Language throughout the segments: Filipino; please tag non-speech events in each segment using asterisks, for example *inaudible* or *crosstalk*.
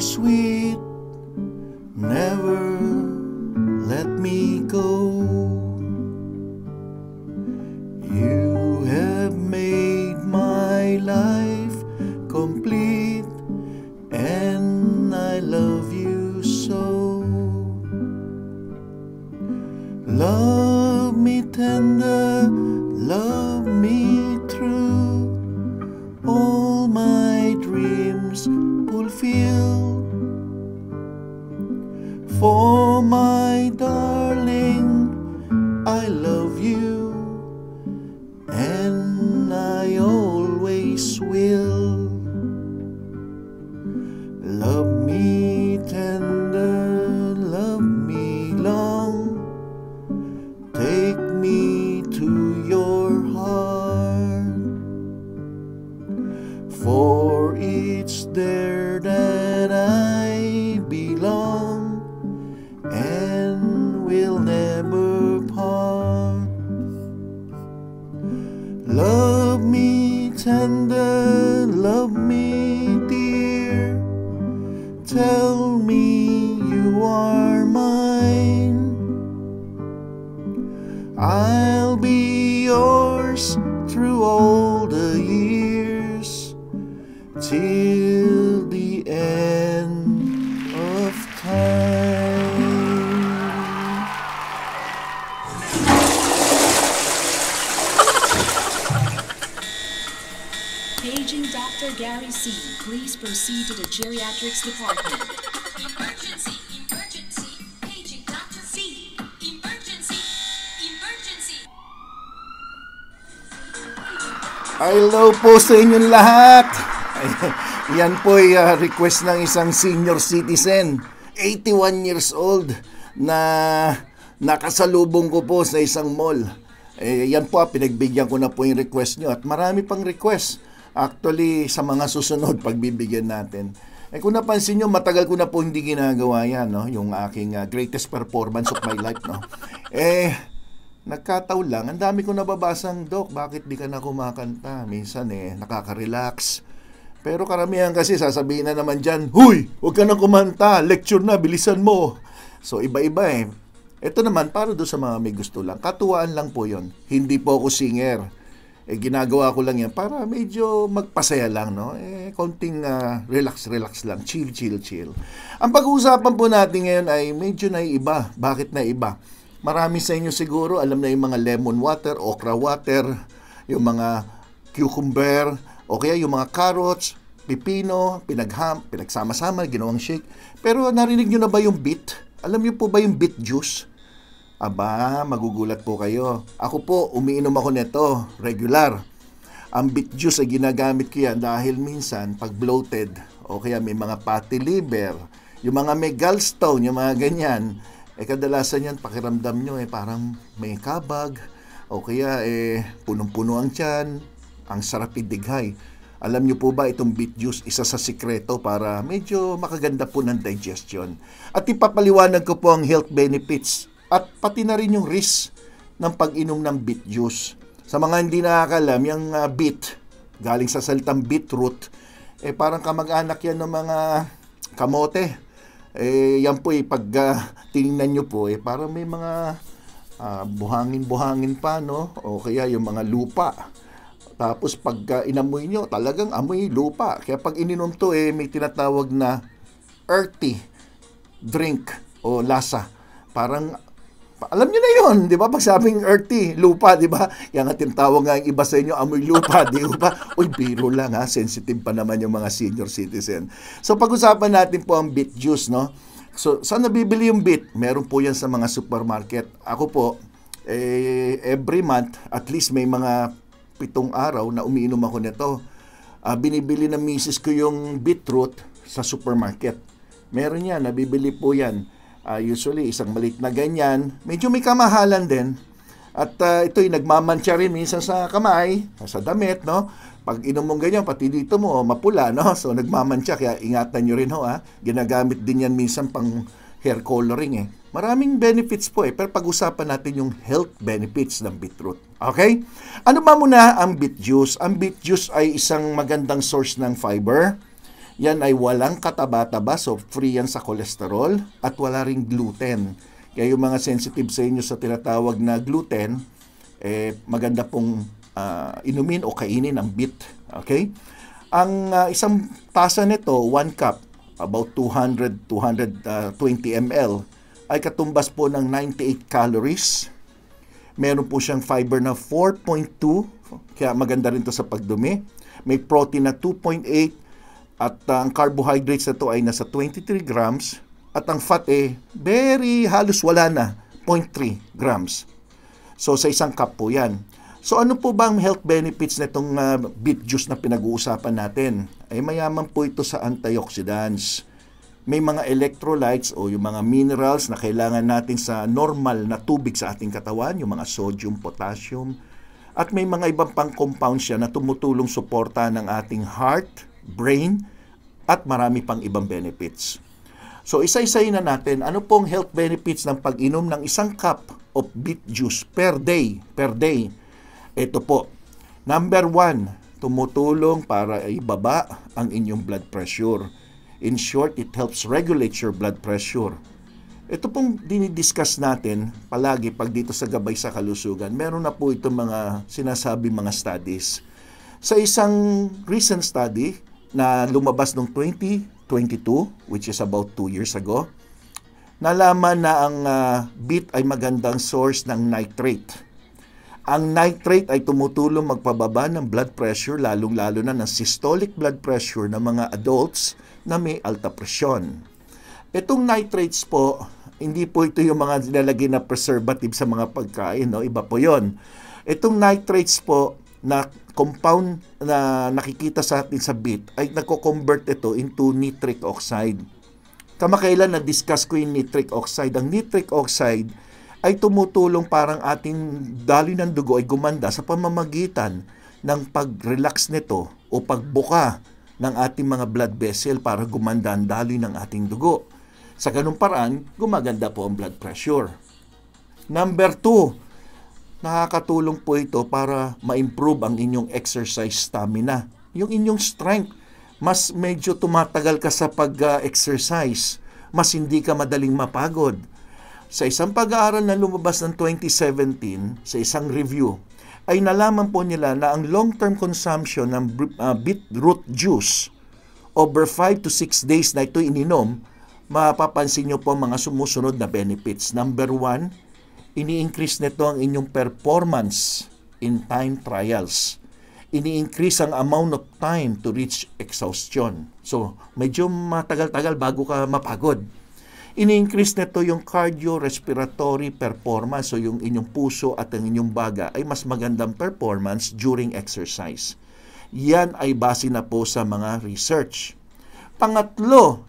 sweet. Aging Dr. Gary C. Please proceed to the geriatrics department. Emergency, emergency, paging Dr. C. Emergency, emergency. Hello po sa inyong lahat. *laughs* Yan po ay uh, request ng isang senior citizen, 81 years old, na nakasalubong ko po sa isang mall. Eh, yan po, ah, pinagbigyan ko na po yung request nyo at marami pang request Actually, sa mga susunod, *laughs* pagbibigyan natin. Eh kung napansin nyo, matagal ko na po hindi ginagawa yan, no? Yung aking uh, greatest performance of my life, no? Eh, nagkataw lang. Ang dami ko nababasang, Dok, bakit di ka na kumakanta? Minsan eh, nakaka-relax. Pero karamihan kasi sasabihin na naman dyan, Huy, huwag ka na kumanta, lecture na, bilisan mo. So iba-iba eh. Ito naman, para doon sa mga may gusto lang. Katuwaan lang po yon. Hindi po ako singer eh, ginagawa ko lang yan para medyo magpasaya lang, no? Eh, konting uh, relax, relax lang. Chill, chill, chill. Ang pag-uusapan po natin ngayon ay medyo naiiba. Bakit naiba? Marami sa inyo siguro alam na yung mga lemon water, okra water, yung mga cucumber, o kaya yung mga carrots, pipino, pinagham, pinagsama-sama, ginawang shake. Pero narinig nyo na ba yung beet? Alam nyo po ba yung beet juice? Aba, magugulat po kayo. Ako po, umiinom ako nito, regular. Ang beet juice ay ginagamit ko yan dahil minsan pag bloated o kaya may mga fatty liver, yung mga may gallstone, yung mga ganyan, eh kadalasan yan pakiramdam nyo eh parang may kabag o kaya eh punong-puno ang tiyan, ang sarap idighay. Alam nyo po ba itong beet juice isa sa sikreto para medyo makaganda po ng digestion. At ipapaliwanag ko po ang health benefits at pati na rin yung risk ng pag-inom ng beet juice. Sa mga hindi nakakalam, yung uh, beet, galing sa saltang beetroot, eh parang kamag-anak yan ng mga kamote. Eh yan po eh, pag uh, ah, tingnan nyo po, eh parang may mga uh, buhangin-buhangin pa, no? O kaya yung mga lupa. Tapos pag uh, inamoy nyo, talagang amoy lupa. Kaya pag ininom to, eh, may tinatawag na earthy drink o lasa. Parang alam niyo na yon, 'di ba? Pag sabing earthy, lupa, 'di ba? Yang nga tinatawag nga iba sa inyo amoy lupa, *laughs* 'di ba? Uy, biro lang ha, sensitive pa naman yung mga senior citizen. So pag-usapan natin po ang beet juice, no? So saan nabibili yung beet? Meron po 'yan sa mga supermarket. Ako po eh, every month at least may mga pitong araw na umiinom ako nito. Uh, binibili na misis ko yung beetroot sa supermarket. Meron yan, nabibili po yan Uh, usually, isang malit na ganyan. Medyo may kamahalan din. At uh, ito'y nagmamantya rin minsan sa kamay, sa damit, no? Pag inom mong ganyan, pati dito mo, oh, mapula, no? *laughs* So, nagmamantsa, Kaya ingatan nyo rin ho, ha? Ah. Ginagamit din yan minsan pang hair coloring, eh. Maraming benefits po eh, pero pag-usapan natin yung health benefits ng beetroot. Okay? Ano ba muna ang beet juice? Ang beet juice ay isang magandang source ng fiber yan ay walang kataba-taba, so free yan sa kolesterol at wala ring gluten. Kaya yung mga sensitive sa inyo sa tinatawag na gluten, eh, maganda pong uh, inumin o kainin ang beet. Okay? Ang uh, isang tasa nito, 1 cup, about 200, 220 ml, ay katumbas po ng 98 calories. Meron po siyang fiber na 4.2, kaya maganda rin to sa pagdumi. May protein na 2.8, at ah, ang carbohydrates na to ay nasa 23 grams at ang fat eh very halos wala na, 0.3 grams. So sa isang cup po 'yan. So ano po bang health benefits nitong uh, beet juice na pinag-uusapan natin? Ay eh, mayaman po ito sa antioxidants. May mga electrolytes o yung mga minerals na kailangan natin sa normal na tubig sa ating katawan, yung mga sodium, potassium, at may mga ibang pang compounds siya na tumutulong suporta ng ating heart, brain, at marami pang ibang benefits. So isa-isayin na natin, ano pong health benefits ng pag-inom ng isang cup of beet juice per day? Per day. Ito po. Number one, tumutulong para ibaba ang inyong blood pressure. In short, it helps regulate your blood pressure. Ito pong dinidiscuss natin palagi pag dito sa Gabay sa Kalusugan. Meron na po itong mga sinasabi mga studies. Sa isang recent study, na lumabas noong 2022, which is about 2 years ago, nalaman na ang uh, ah, beet ay magandang source ng nitrate. Ang nitrate ay tumutulong magpababa ng blood pressure, lalong-lalo na ng systolic blood pressure ng mga adults na may alta presyon. Itong nitrates po, hindi po ito yung mga nilalagay na preservative sa mga pagkain, no? iba po yon. Itong nitrates po, na compound na nakikita sa atin sa bit ay nagko-convert ito into nitric oxide. Kamakailan na-discuss ko yung nitric oxide. Ang nitric oxide ay tumutulong parang ating daloy ng dugo ay gumanda sa pamamagitan ng pag-relax nito o pagbuka ng ating mga blood vessel para gumanda ang daloy ng ating dugo. Sa ganung paraan, gumaganda po ang blood pressure. Number 2, Nakakatulong po ito para ma-improve ang inyong exercise stamina. Yung inyong strength, mas medyo tumatagal ka sa pag-exercise, mas hindi ka madaling mapagod. Sa isang pag-aaral na lumabas ng 2017, sa isang review, ay nalaman po nila na ang long-term consumption ng ah, beetroot juice over 5 to 6 days na ito ininom, mapapansin nyo po mga sumusunod na benefits. Number 1, Ini-increase nito ang inyong performance in time trials. Ini-increase ang amount of time to reach exhaustion. So, medyo matagal-tagal bago ka mapagod. Ini-increase nito yung cardio-respiratory performance. So, yung inyong puso at ang inyong baga ay mas magandang performance during exercise. Yan ay base na po sa mga research. Pangatlo,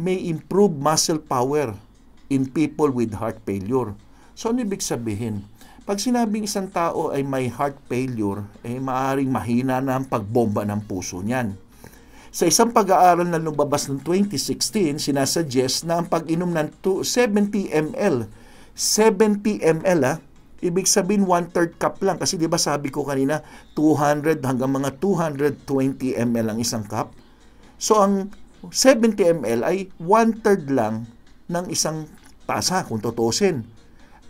may improve muscle power in people with heart failure. So, ano ibig sabihin? Pag sinabing isang tao ay may heart failure, eh maaring mahina na ang pagbomba ng puso niyan. Sa isang pag-aaral na lumabas ng 2016, sinasuggest na ang pag-inom ng 70 ml, 70 ml ah, ibig sabihin one-third cup lang. Kasi di ba sabi ko kanina, 200 hanggang mga 220 ml ang isang cup. So ang 70 ml ay one-third lang ng isang tasa kung tutusin.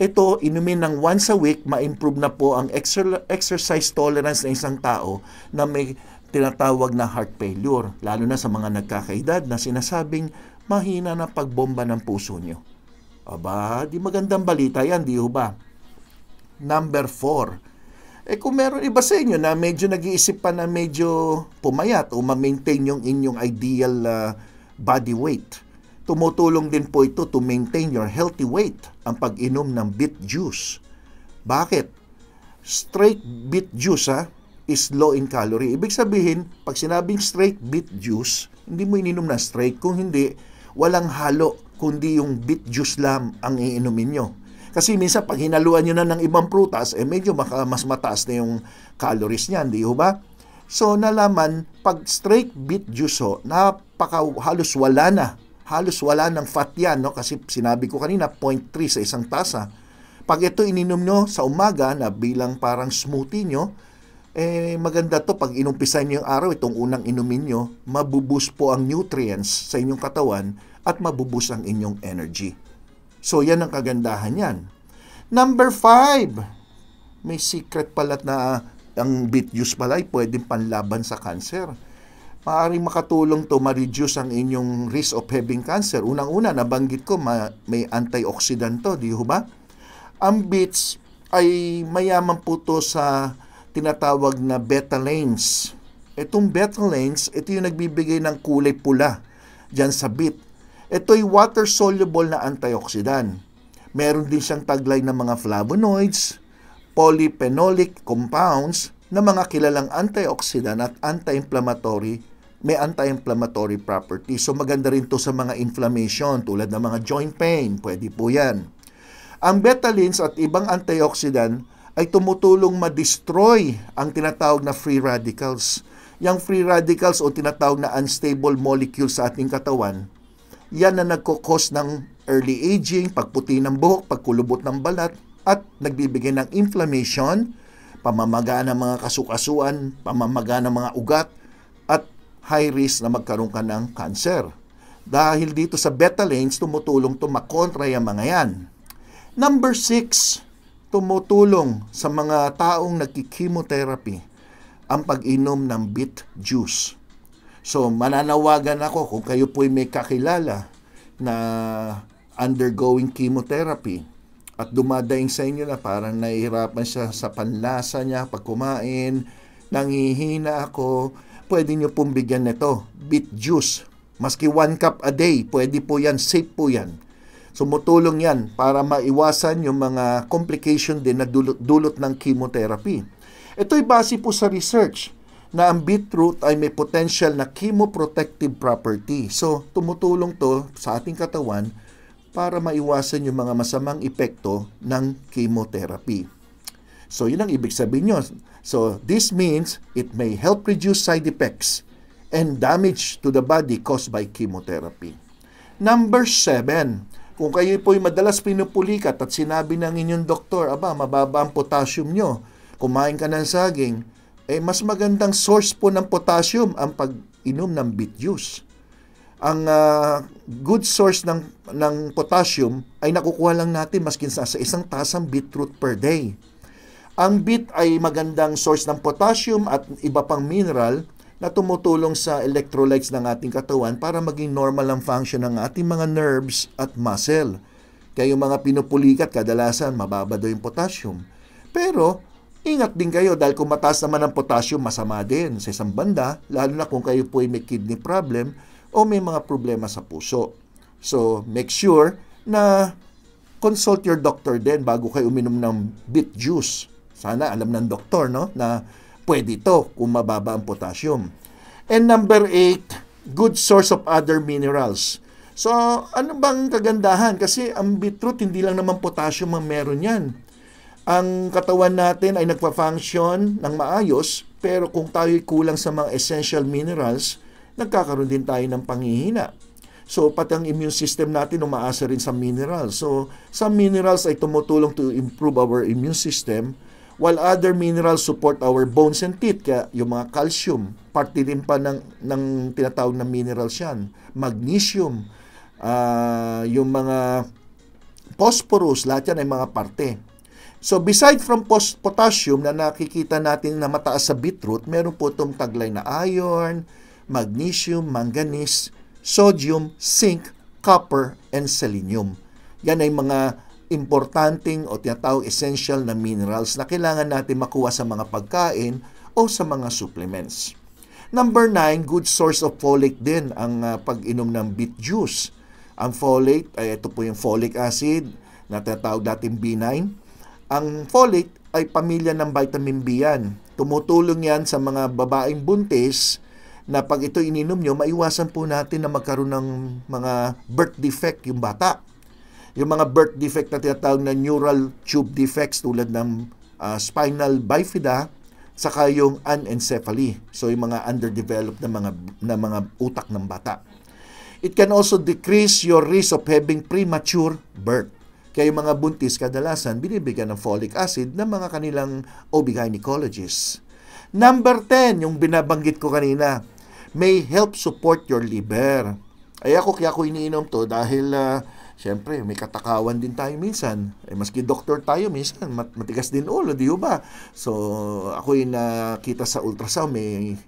Ito, inumin ng once a week, ma-improve na po ang exer- exercise tolerance ng isang tao na may tinatawag na heart failure, lalo na sa mga nagkakaedad na sinasabing mahina na pagbomba ng puso nyo. Aba, di magandang balita yan, di ho ba? Number 4. Eh kung meron iba sa inyo na medyo nag-iisip pa na medyo pumayat o ma-maintain yung inyong ideal uh, body weight, Tumutulong din po ito to maintain your healthy weight ang pag-inom ng beet juice. Bakit? Straight beet juice ha, is low in calorie. Ibig sabihin, pag sinabing straight beet juice, hindi mo ininom na straight. Kung hindi, walang halo, kundi yung beet juice lang ang iinumin nyo. Kasi minsan pag hinaluan nyo na ng ibang prutas, eh medyo maka, mas mataas na yung calories niya, hindi ba? So nalaman, pag straight beet juice ho, napaka halos wala na halos wala ng fat yan, no? kasi sinabi ko kanina, 0.3 sa isang tasa. Pag ito ininom nyo sa umaga na bilang parang smoothie nyo, eh maganda to pag inumpisan nyo yung araw, itong unang inumin nyo, mabubus po ang nutrients sa inyong katawan at mabubus ang inyong energy. So yan ang kagandahan yan. Number five, may secret pala na ang beet juice pala ay eh, pwedeng panlaban sa cancer maaaring makatulong to ma-reduce ang inyong risk of having cancer. Unang-una, nabanggit ko, ma- may antioxidant to, di ba? Ang beets ay mayaman po to sa tinatawag na betalains. Itong betalains, ito yung nagbibigay ng kulay pula dyan sa beet. Ito ay water-soluble na antioxidant. Meron din siyang taglay ng mga flavonoids, polyphenolic compounds, na mga kilalang antioxidant at anti-inflammatory may anti-inflammatory property. So maganda rin to sa mga inflammation tulad ng mga joint pain. Pwede po yan. Ang betalins at ibang antioxidant ay tumutulong ma-destroy ang tinatawag na free radicals. Yang free radicals o tinatawag na unstable molecules sa ating katawan, yan na nagkukos ng early aging, pagputi ng buhok, pagkulubot ng balat, at nagbibigay ng inflammation, pamamaga ng mga kasukasuan, pamamaga ng mga ugat, high risk na magkaroon ka ng cancer. Dahil dito sa beta lanes, tumutulong to makontra yung mga yan. Number 6, tumutulong sa mga taong nagki-chemotherapy ang pag-inom ng beet juice. So, mananawagan ako kung kayo po'y may kakilala na undergoing chemotherapy at dumadaing sa inyo na parang nahihirapan siya sa panlasa niya pag kumain, nangihina ako, pwede nyo pong bigyan nito, beet juice. Maski 1 cup a day, pwede po yan, safe po yan. So mutulong yan para maiwasan yung mga complication din na dulot, dulot ng chemotherapy. Ito'y base po sa research na ang beetroot ay may potential na chemoprotective property. So tumutulong to sa ating katawan para maiwasan yung mga masamang epekto ng chemotherapy. So yun ang ibig sabihin nyo. So this means it may help reduce side effects and damage to the body caused by chemotherapy. Number 7, kung kayo po'y madalas pinupulikat at sinabi ng inyong doktor, aba, mababa ang potassium nyo, kumain ka ng saging, eh mas magandang source po ng potassium ang pag-inom ng beet juice. Ang uh, good source ng, ng potassium ay nakukuha lang natin maskin sa isang tasang beetroot per day. Ang beet ay magandang source ng potassium at iba pang mineral na tumutulong sa electrolytes ng ating katawan para maging normal ang function ng ating mga nerves at muscle. Kaya yung mga pinupulikat kadalasan mababa daw yung potassium. Pero ingat din kayo dahil kung mataas naman ang potassium masama din sa isang banda lalo na kung kayo po ay may kidney problem o may mga problema sa puso. So make sure na consult your doctor din bago kayo uminom ng beet juice sana alam ng doktor no, na pwede to kung mababa ang potassium. And number 8, good source of other minerals. So, ano bang kagandahan? Kasi ang beetroot, hindi lang naman potassium ang meron yan. Ang katawan natin ay nagpa-function ng maayos, pero kung tayo kulang sa mga essential minerals, nagkakaroon din tayo ng panghihina. So, pati ang immune system natin umaasa rin sa minerals. So, some minerals ay tumutulong to improve our immune system, while other minerals support our bones and teeth. Kaya yung mga calcium, parte din pa ng, ng tinatawag na minerals yan. Magnesium, uh, yung mga phosphorus, lahat yan ay mga parte. So beside from potassium na nakikita natin na mataas sa beetroot, meron po itong taglay na iron, magnesium, manganese, sodium, zinc, copper, and selenium. Yan ay mga importanteng o tinatawag essential na minerals na kailangan natin makuha sa mga pagkain o sa mga supplements. Number 9, good source of folic din ang uh, pag-inom ng beet juice. Ang folate, ay ito po yung folic acid na tinatawag natin B9. Ang folate ay pamilya ng vitamin B yan. Tumutulong yan sa mga babaeng buntis na pag ito ininom nyo, maiwasan po natin na magkaroon ng mga birth defect yung bata. Yung mga birth defect na tinatawag na neural tube defects tulad ng uh, spinal bifida, saka yung anencephaly, so yung mga underdeveloped na mga, na mga utak ng bata. It can also decrease your risk of having premature birth. Kaya yung mga buntis kadalasan binibigyan ng folic acid ng mga kanilang OB-gynecologists. Number 10, yung binabanggit ko kanina, may help support your liver. Ay ako kaya ako iniinom to dahil uh, Siyempre, may katakawan din tayo minsan. Eh, maski doktor tayo minsan, matigas din ulo, di ba? So, ako yung nakita sa ultrasound, may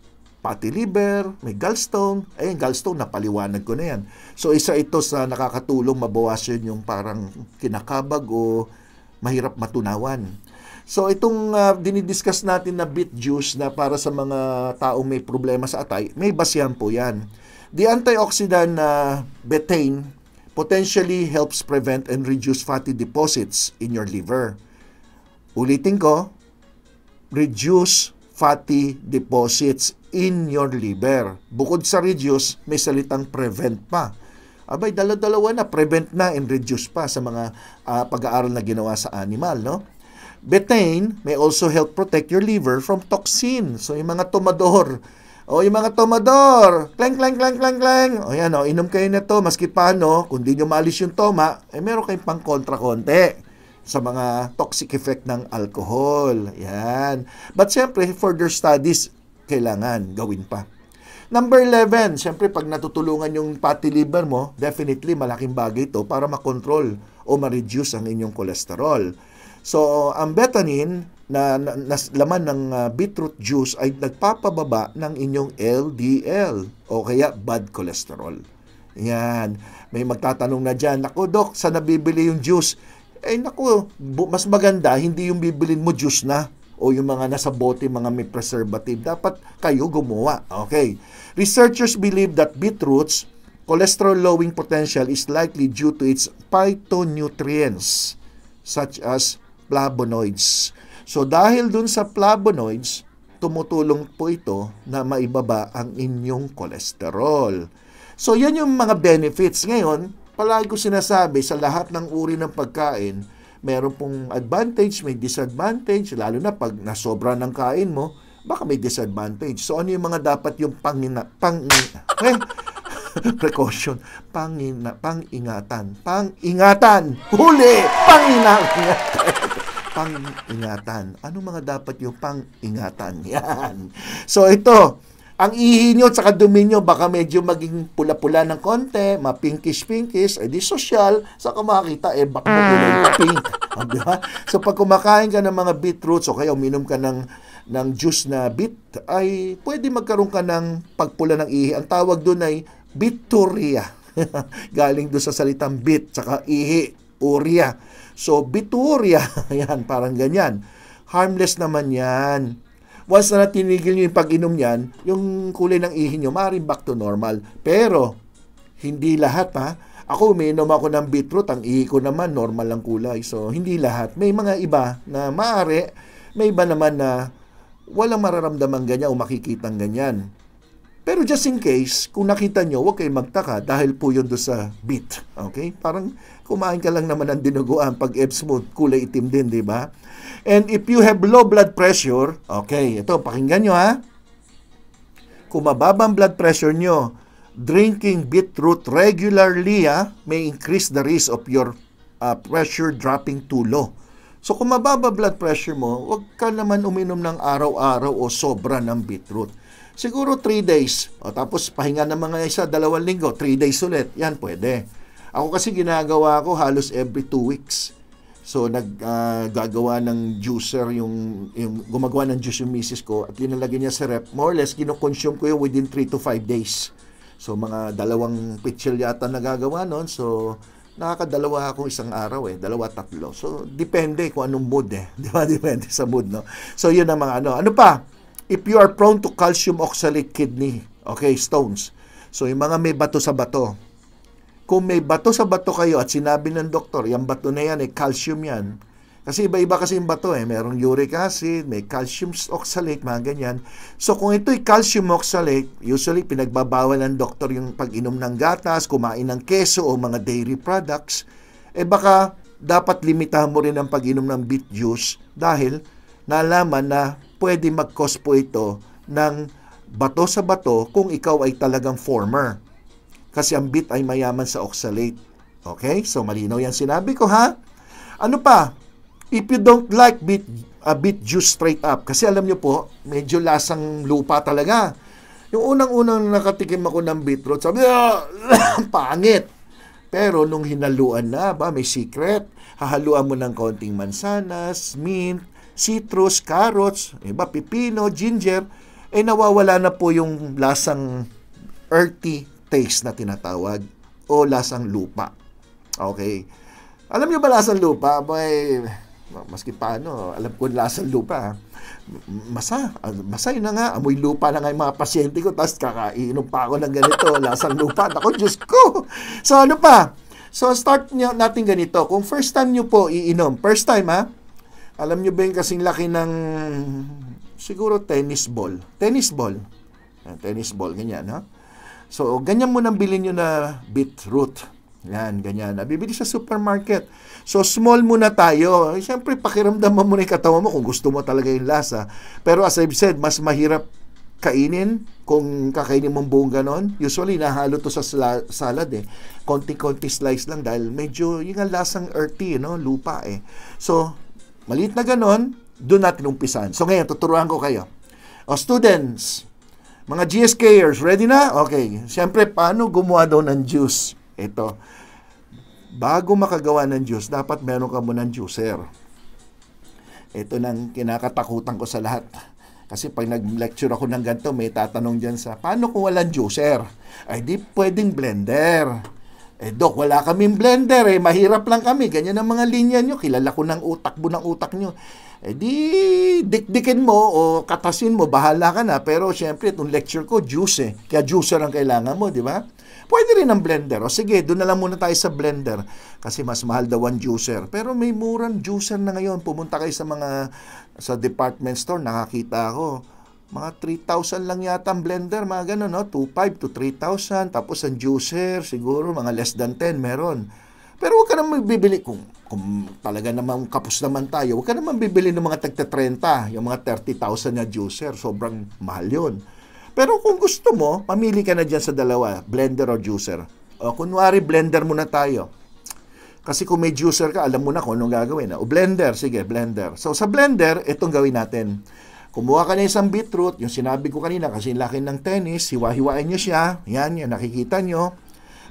fatty liver, may gallstone. Ayun, eh, gallstone, napaliwanag ko na yan. So, isa ito sa nakakatulong mabawasan yung parang kinakabag o mahirap matunawan. So itong uh, dinidiscuss natin na beet juice na para sa mga taong may problema sa atay, may basihan po 'yan. The antioxidant na uh, betaine potentially helps prevent and reduce fatty deposits in your liver. Ulitin ko, reduce fatty deposits in your liver. Bukod sa reduce, may salitang prevent pa. Abay, dalawa dalawa na, prevent na and reduce pa sa mga uh, pag-aaral na ginawa sa animal, no? Betaine may also help protect your liver from toxin. So, yung mga tomador, o oh, yung mga tomador, kleng, kleng, kleng, kleng, kleng. O oh, yan, o, oh, inom kayo na to, maski paano, kung di nyo maalis yung toma, eh meron kayong pang kontra konti sa mga toxic effect ng alcohol. Yan. But siyempre, further studies, kailangan gawin pa. Number 11, syempre pag natutulungan yung fatty liver mo, definitely malaking bagay ito para makontrol o ma-reduce ang inyong kolesterol. So, ang betanin, na, na, na laman ng uh, beetroot juice ay nagpapababa ng inyong LDL o kaya bad cholesterol. Yan. May magtatanong na dyan, Naku, Dok, saan nabibili yung juice? Eh, naku, mas maganda, hindi yung bibilin mo juice na o yung mga nasa bote, mga may preservative. Dapat kayo gumawa. Okay. Researchers believe that beetroots cholesterol-lowering potential is likely due to its phytonutrients such as flavonoids. So dahil dun sa flavonoids, tumutulong po ito na maibaba ang inyong cholesterol. So yan yung mga benefits. Ngayon, palagi ko sinasabi sa lahat ng uri ng pagkain, meron pong advantage, may disadvantage, lalo na pag nasobra ng kain mo, baka may disadvantage. So ano yung mga dapat yung pangina, pang, *laughs* eh, *laughs* precaution, pangina, pangingatan, pangingatan, huli, pangingatan pang-ingatan. Ano mga dapat yung pang-ingatan? *laughs* Yan. So ito, ang ihi nyo at dumi nyo, baka medyo maging pula-pula ng konti, mapinkish-pinkish, edi eh social, sa kumakita, eh baka magulay pink. *laughs* Ah, di ba? So pag kumakain ka ng mga beetroots o kaya uminom ka ng, ng juice na beet, ay pwede magkaroon ka ng pagpula ng ihi. Ang tawag doon ay bituria. *laughs* Galing doon sa salitang bit, tsaka ihi, uria. So, bituria, *laughs* yan, parang ganyan. Harmless naman yan. Once na tinigil nyo yung pag-inom yan, yung kulay ng ihin nyo, maaaring back to normal. Pero, hindi lahat ha. Ako, umiinom ako ng beetroot, ang ihi ko naman, normal ang kulay. So, hindi lahat. May mga iba na maaari, may iba naman na walang mararamdaman ganyan o makikitang ganyan. Pero just in case, kung nakita nyo, huwag kayong magtaka dahil po yun doon sa beat. Okay? Parang kumain ka lang naman ng dinuguan pag Ebbs mo, kulay itim din, di ba? And if you have low blood pressure, okay, ito, pakinggan nyo ha. Kung mababang blood pressure nyo, drinking beetroot regularly ha, may increase the risk of your uh, pressure dropping too low. So kung mababa blood pressure mo, huwag ka naman uminom ng araw-araw o sobra ng beetroot Siguro 3 days. O, tapos pahinga ng mga isa, dalawang linggo, 3 days ulit. Yan, pwede. Ako kasi ginagawa ko halos every 2 weeks. So naggagawa ah, uh, ng juicer yung, yung gumagawa ng juice yung misis ko at linalagay niya sa rep. More or less kinokonsume ko yun within 3 to 5 days. So mga dalawang pitchel yata nagagawa noon. So nakakadalawa akong isang araw eh, dalawa tatlo. So depende kung anong mood eh. *laughs* Di ba? Depende sa mood, no? So yun ang mga ano. Ano pa? if you are prone to calcium oxalate kidney, okay, stones. So, yung mga may bato sa bato. Kung may bato sa bato kayo at sinabi ng doktor, yung bato na yan, eh, calcium yan. Kasi iba-iba kasi yung bato eh. Merong uric acid, may calcium oxalate, mga ganyan. So kung ito'y calcium oxalate, usually pinagbabawal ng doktor yung pag-inom ng gatas, kumain ng keso o mga dairy products, eh baka dapat limitahan mo rin ang pag-inom ng beet juice dahil nalaman na pwede mag-cause po ito ng bato sa bato kung ikaw ay talagang former. Kasi ang bit ay mayaman sa oxalate. Okay? So malinaw yan sinabi ko ha. Ano pa? If you don't like beet, uh, beet juice straight up, kasi alam nyo po, medyo lasang lupa talaga. Yung unang-unang nakatikim ako ng beetroot, sabi, ah, *coughs* pangit. Pero nung hinaluan na, ba, may secret, hahaluan mo ng konting mansanas, mint, citrus, carrots, iba pipino, ginger, ay eh, nawawala na po yung lasang earthy taste na tinatawag o lasang lupa. Okay. Alam niyo ba lasang lupa? May maski paano, alam ko lasang lupa. Ah. Masa, ah, masay na nga, amoy lupa na nga yung mga pasyente ko, tapos kakainom pa ako ng ganito, *laughs* lasang lupa. Ako, Diyos ko! So, ano pa? So, start nyo natin ganito. Kung first time nyo po iinom, first time ha, ah, alam nyo ba yung kasing laki ng siguro tennis ball? Tennis ball. Tennis ball, ganyan, ha? So, ganyan mo nang bilhin nyo na beetroot. Yan, ganyan. Nabibili sa supermarket. So, small muna tayo. Siyempre, pakiramdaman mo na yung katawan mo kung gusto mo talaga yung lasa. Pero as I've said, mas mahirap kainin kung kakainin mong buong ganon. Usually, nahalo to sa salad eh. Konting-konti slice lang dahil medyo yung lasang earthy, eh, no? lupa eh. So, Maliit na ganun, doon natin umpisan. So ngayon, tuturuan ko kayo. O students, mga GSKers, ready na? Okay. Siyempre, paano gumawa daw ng juice? Ito. Bago makagawa ng juice, dapat meron ka muna ng juicer. Ito nang kinakatakutan ko sa lahat. Kasi pag nag-lecture ako ng ganito, may tatanong dyan sa, paano kung walang juicer? Ay, di pwedeng blender eh, Dok, wala kaming blender eh. Mahirap lang kami. Ganyan ang mga linya nyo. Kilala ko ng utak mo ng utak nyo. Eh di, dikdikin mo o katasin mo. Bahala ka na. Pero syempre, itong lecture ko, juice eh. Kaya juicer ang kailangan mo, di ba? Pwede rin ang blender. O sige, doon na lang muna tayo sa blender. Kasi mas mahal daw ang juicer. Pero may murang juicer na ngayon. Pumunta kayo sa mga, sa department store, nakakita ako mga 3,000 lang yata ang blender, mga ganun, no? 2,500 to 3,000. Tapos ang juicer, siguro mga less than 10 meron. Pero huwag ka naman bibili, kung, kung talaga naman kapos naman tayo, huwag ka naman bibili ng mga tagta 30, yung mga 30,000 na juicer. Sobrang mahal yun. Pero kung gusto mo, mamili ka na dyan sa dalawa, blender or juicer. O kunwari, blender muna tayo. Kasi kung may juicer ka, alam mo na kung anong gagawin. O blender, sige, blender. So sa blender, itong gawin natin Kumuha ka na isang beetroot, yung sinabi ko kanina kasi laki ng tennis, hiwa-hiwain nyo siya, yan, yan nakikita nyo.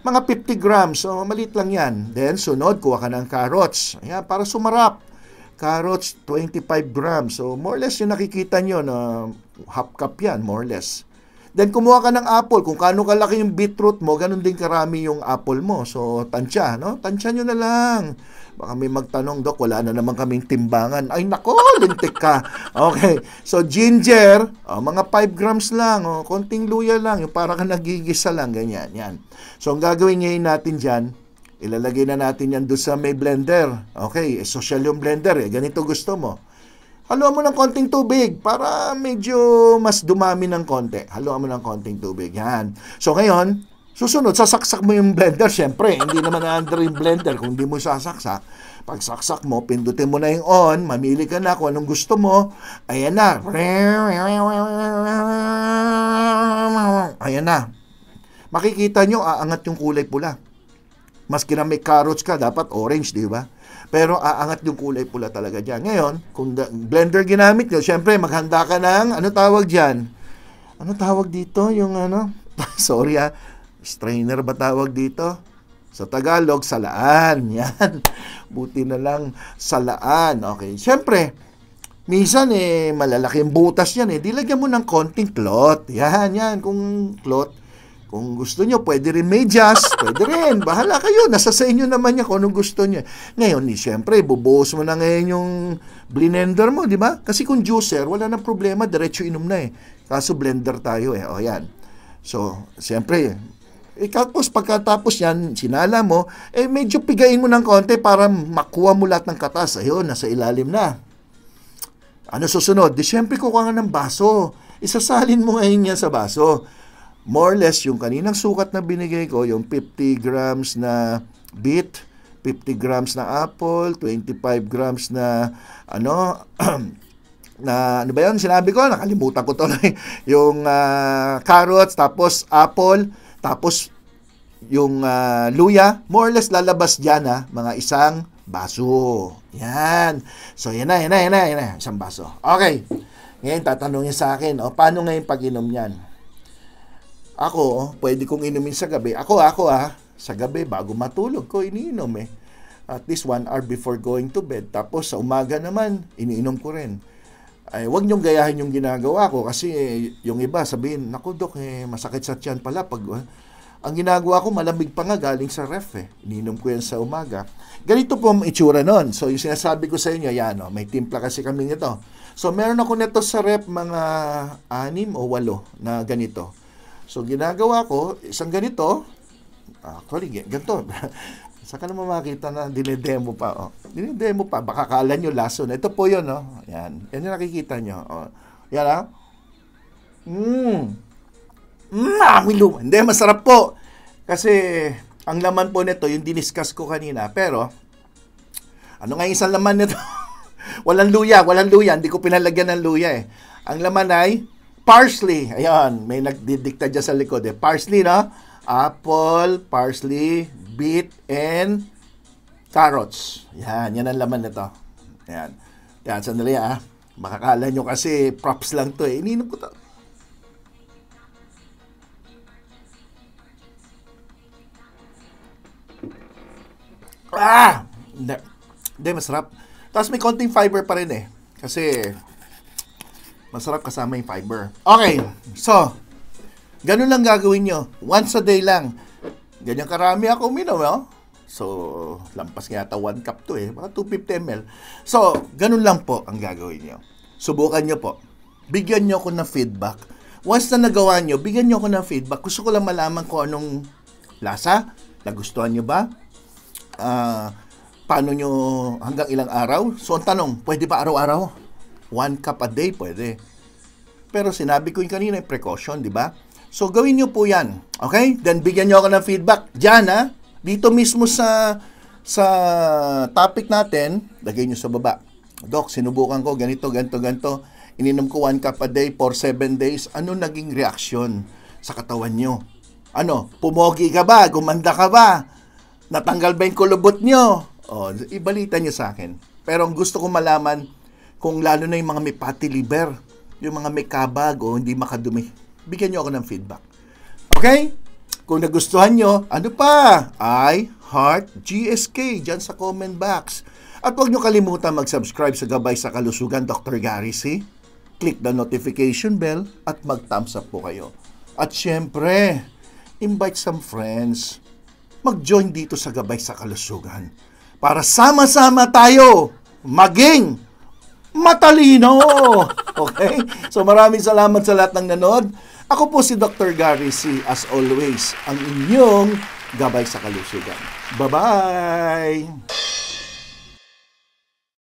Mga 50 grams, so maliit lang yan. Then sunod, kuha ka ng carrots, yan, para sumarap. Carrots, 25 grams. So more or less yung nakikita nyo na half cup yan, more or less. Then kumuha ka ng apple, kung kano kalaki yung beetroot mo, ganun din karami yung apple mo. So tansya, no? Tansya nyo na lang. Baka may magtanong, Dok, wala na naman kaming timbangan. Ay nako, lintik ka. Okay, so ginger, oh, mga 5 grams lang, oh, konting luya lang, yung para ka nagigisa lang, ganyan, yan. So ang gagawin ngayon natin dyan, ilalagay na natin yan doon sa may blender. Okay, eh, social yung blender, eh, ganito gusto mo haluan mo ng konting tubig para medyo mas dumami ng konti. Haluan mo ng konting tubig. Yan. So ngayon, susunod, sasaksak mo yung blender. Siyempre, hindi naman na-under yung blender kung hindi mo sasaksak. Pag saksak mo, pindutin mo na yung on, mamili ka na kung anong gusto mo. Ayan na. Ayan na. Makikita nyo, aangat yung kulay pula. Maski na may carrots ka, dapat orange, di ba? Pero aangat yung kulay pula talaga dyan. Ngayon, kung blender ginamit nyo, syempre maghanda ka ng, ano tawag dyan? Ano tawag dito? Yung ano? *laughs* Sorry ah, strainer ba tawag dito? Sa Tagalog, salaan. *laughs* Yan. Buti na lang, salaan. Okay. Syempre, minsan eh, malalaking butas yan eh. Dilagyan mo ng konting cloth. Yan, yan. Kung cloth, kung gusto nyo, pwede rin medyas, *laughs* pwede rin. Bahala kayo, nasa sa inyo naman yan kung anong gusto nyo. Ngayon, eh, siyempre, bubuhos mo na ngayon yung blender mo, di ba? Kasi kung juicer, wala nang problema, diretso inom na eh. Kaso blender tayo eh, o yan. So, siyempre, Ikakos eh, pagkatapos yan, sinala mo, eh medyo pigain mo ng konti para makuha mo lahat ng katas. Ayun, nasa ilalim na. Ano susunod? Di syempre kukuha ng baso. Isasalin mo ngayon yan sa baso more or less yung kaninang sukat na binigay ko, yung 50 grams na beet, 50 grams na apple, 25 grams na ano, *clears throat* na ano ba yun? Sinabi ko, nakalimutan ko tuloy. *laughs* yung uh, carrots, tapos apple, tapos yung uh, luya, more or less lalabas diyan ha, ah, mga isang baso. Yan. So, yan na, yan na, yan na, yan na, isang baso. Okay. Ngayon, tatanungin sa akin, o, oh, paano ngayon pag-inom niyan? Ako, pwede kong inumin sa gabi. Ako, ako ah, sa gabi bago matulog ko iniinom eh. At least one hour before going to bed. Tapos sa umaga naman, iniinom ko rin. Ay, wag niyong gayahin yung ginagawa ko kasi eh, yung iba sabihin, naku dok, eh, masakit sa tiyan pala pag... Uh, ang ginagawa ko, malamig pa nga galing sa ref eh. Ininom ko yan sa umaga. Ganito po ang itsura nun. So, yung sinasabi ko sa inyo, yan o, oh, may timpla kasi kami nito. So, meron ako nito sa ref mga anim o walo na ganito. So, ginagawa ko, isang ganito, actually, ganito. *laughs* Saka naman makita na dinedemo pa. Oh. Dinedemo pa. Baka kala nyo laso na, Ito po yun. Oh. Yan. Yan yung nakikita nyo. Oh. Yan ah. Mmm. Mmm. Amoy ah, luma. Hindi, masarap po. Kasi ang laman po nito, yung diniscuss ko kanina. Pero, ano nga isang laman nito? *laughs* walang luya. Walang luya. Hindi ko pinalagyan ng luya eh. Ang laman ay Parsley. Ayan, may nagdidikta dyan sa likod eh. Parsley, no? Apple, parsley, beet, and carrots. Yan, yan ang laman nito. Ayan. Yan, sandali ah. Makakala nyo kasi props lang to eh. Ininom ko to. Ah! Hindi, masarap. Tapos may konting fiber pa rin eh. Kasi Masarap kasama yung fiber. Okay, so, ganun lang gagawin nyo. Once a day lang. Ganyan karami ako uminom, no? Eh, oh. So, lampas nga yata 1 cup to eh. Mga 250 ml. So, ganun lang po ang gagawin nyo. Subukan nyo po. Bigyan nyo ako ng feedback. Once na nagawa nyo, bigyan nyo ako ng feedback. Gusto ko lang malaman kung anong lasa. Nagustuhan nyo ba? Ah... Uh, paano nyo hanggang ilang araw? So ang tanong, pwede ba araw-araw? One cup a day pwede. Pero sinabi ko yung kanina, eh, precaution, di ba? So, gawin nyo po yan. Okay? Then, bigyan nyo ako ng feedback. Diyan, ha? Dito mismo sa sa topic natin, lagay nyo sa baba. Doc, sinubukan ko ganito, ganito, ganito. Ininom ko 1 cup a day for 7 days. Ano naging reaction sa katawan nyo? Ano, pumogi ka ba? Gumanda ka ba? Natanggal ba yung kulubot nyo? O, ibalita nyo sa akin. Pero ang gusto ko malaman, kung lalo na yung mga may fatty liver, yung mga may kabag o hindi makadumi. Bigyan nyo ako ng feedback. Okay? Kung nagustuhan nyo, ano pa? I Heart GSK dyan sa comment box. At huwag nyo kalimutan mag-subscribe sa Gabay sa Kalusugan, Dr. Gary C. Click the notification bell at mag-thumbs up po kayo. At syempre, invite some friends. Mag-join dito sa Gabay sa Kalusugan para sama-sama tayo maging matalino. *laughs* Okay? So maraming salamat sa lahat ng nanood. Ako po si Dr. Gary C. As always, ang inyong gabay sa kalusugan. Bye-bye!